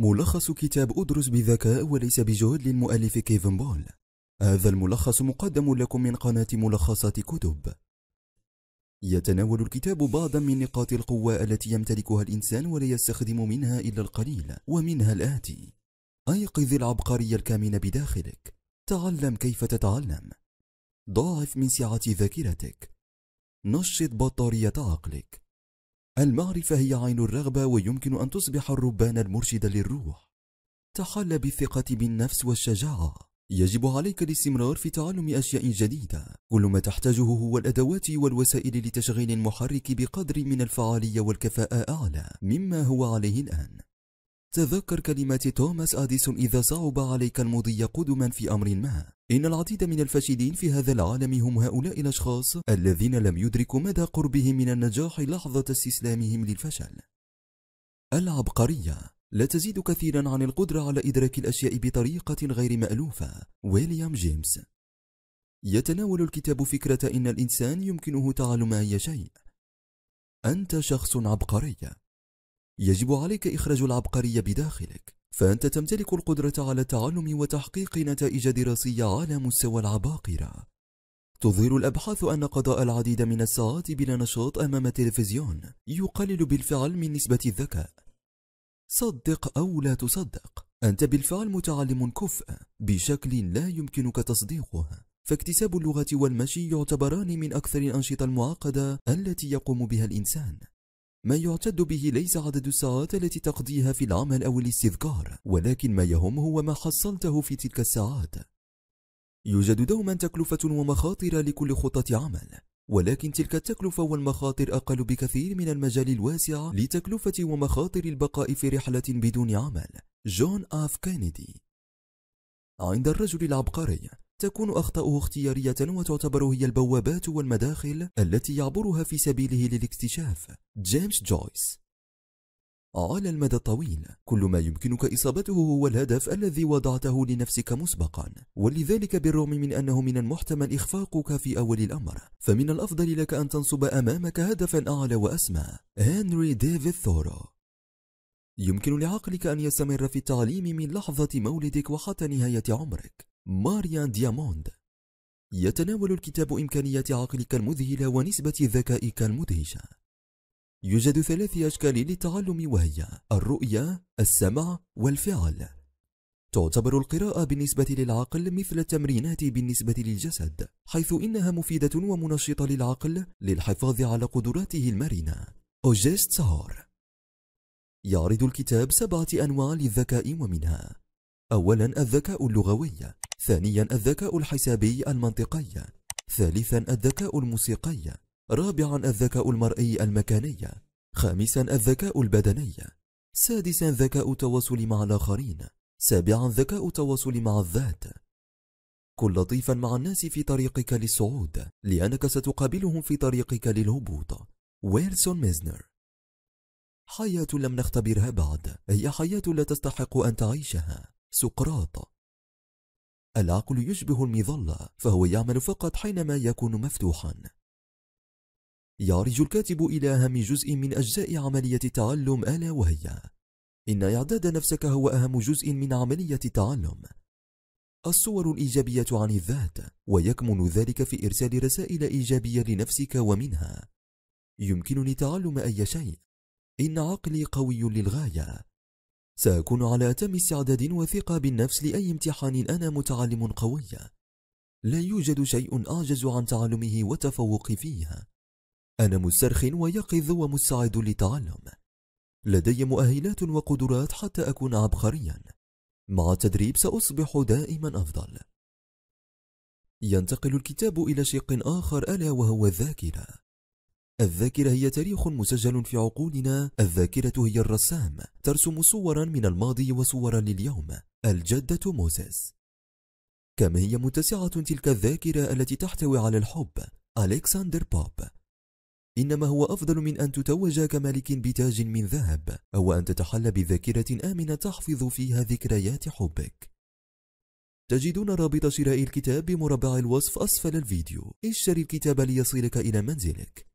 ملخص كتاب أدرس بذكاء وليس بجهد للمؤلف كيفن بول هذا الملخص مقدم لكم من قناة ملخصات كتب يتناول الكتاب بعضا من نقاط القوة التي يمتلكها الإنسان ولا يستخدم منها إلا القليل ومنها الآتي أيقظ العبقرية الكامنة بداخلك تعلم كيف تتعلم ضاعف من سعة ذاكرتك نشط بطارية عقلك المعرفة هي عين الرغبة ويمكن أن تصبح الربان المرشد للروح تحل بالثقة بالنفس والشجاعة يجب عليك الاستمرار في تعلم أشياء جديدة كل ما تحتاجه هو الأدوات والوسائل لتشغيل المحرك بقدر من الفعالية والكفاءة أعلى مما هو عليه الآن تذكر كلمات توماس أديسون إذا صعب عليك المضي قدما في أمر ما إن العديد من الفاشلين في هذا العالم هم هؤلاء الأشخاص الذين لم يدركوا مدى قربهم من النجاح لحظة استسلامهم للفشل العبقرية لا تزيد كثيرا عن القدرة على إدراك الأشياء بطريقة غير مألوفة ويليام جيمس يتناول الكتاب فكرة إن الإنسان يمكنه تعلم أي شيء أنت شخص عبقري يجب عليك إخراج العبقرية بداخلك فأنت تمتلك القدرة على التعلم وتحقيق نتائج دراسية على مستوى العباقرة تظهر الأبحاث أن قضاء العديد من الساعات بلا نشاط أمام التلفزيون يقلل بالفعل من نسبة الذكاء صدق أو لا تصدق أنت بالفعل متعلم كفء بشكل لا يمكنك تصديقه فاكتساب اللغة والمشي يعتبران من أكثر الأنشطة المعقدة التي يقوم بها الإنسان ما يعتد به ليس عدد الساعات التي تقضيها في العمل أو الاستذكار ولكن ما يهم هو ما حصلته في تلك الساعات يوجد دوما تكلفة ومخاطر لكل خطة عمل ولكن تلك التكلفة والمخاطر أقل بكثير من المجال الواسع لتكلفة ومخاطر البقاء في رحلة بدون عمل جون آف كينيدي عند الرجل العبقري تكون أخطاؤه اختيارية وتعتبر هي البوابات والمداخل التي يعبرها في سبيله للاكتشاف جيمس جويس على المدى الطويل كل ما يمكنك إصابته هو الهدف الذي وضعته لنفسك مسبقا ولذلك بالرغم من أنه من المحتمل إخفاقك في أول الأمر فمن الأفضل لك أن تنصب أمامك هدفا أعلى وأسمى هنري ديفيد ثورو يمكن لعقلك أن يستمر في التعليم من لحظة مولدك وحتى نهاية عمرك ماريان دياموند يتناول الكتاب إمكانيات عقلك المذهلة ونسبة ذكائك المدهشة يوجد ثلاث أشكال للتعلم وهي الرؤية، السمع، والفعل تعتبر القراءة بالنسبة للعقل مثل التمرينات بالنسبة للجسد حيث إنها مفيدة ومنشطة للعقل للحفاظ على قدراته المرنة أوجيست سار يعرض الكتاب سبعة أنواع للذكاء ومنها أولا الذكاء اللغوي ثانيا الذكاء الحسابي المنطقي ثالثا الذكاء الموسيقي رابعا الذكاء المرئي المكاني خامسا الذكاء البدني سادسا ذكاء التواصل مع الآخرين سابعا ذكاء التواصل مع الذات كن لطيفا مع الناس في طريقك للصعود لأنك ستقابلهم في طريقك للهبوط ويلسون ميزنر حياة لم نختبرها بعد هي حياة لا تستحق أن تعيشها سقراط العقل يشبه المظلة فهو يعمل فقط حينما يكون مفتوحا يعرج الكاتب إلى أهم جزء من أجزاء عملية التعلم ألا وهي إن إعداد نفسك هو أهم جزء من عملية التعلم الصور الإيجابية عن الذات ويكمن ذلك في إرسال رسائل إيجابية لنفسك ومنها يمكنني تعلم أي شيء إن عقلي قوي للغاية سأكون على أتم استعداد وثقة بالنفس لأي امتحان أنا متعلم قوي لا يوجد شيء أعجز عن تعلمه وتفوقي فيه أنا مسترخ ويقظ ومستعد للتعلم لدي مؤهلات وقدرات حتى أكون عبقريا مع التدريب سأصبح دائما أفضل ينتقل الكتاب إلى شق آخر ألا وهو الذاكرة الذاكرة هي تاريخ مسجل في عقولنا الذاكرة هي الرسام ترسم صورا من الماضي وصورا لليوم الجدة موسيس كم هي متسعة تلك الذاكرة التي تحتوي على الحب ألكسندر بوب إنما هو أفضل من أن تتوج كملك بتاج من ذهب أو أن تتحلى بذاكرة آمنة تحفظ فيها ذكريات حبك تجدون رابط شراء الكتاب بمربع الوصف أسفل الفيديو اشتري الكتاب ليصلك إلى منزلك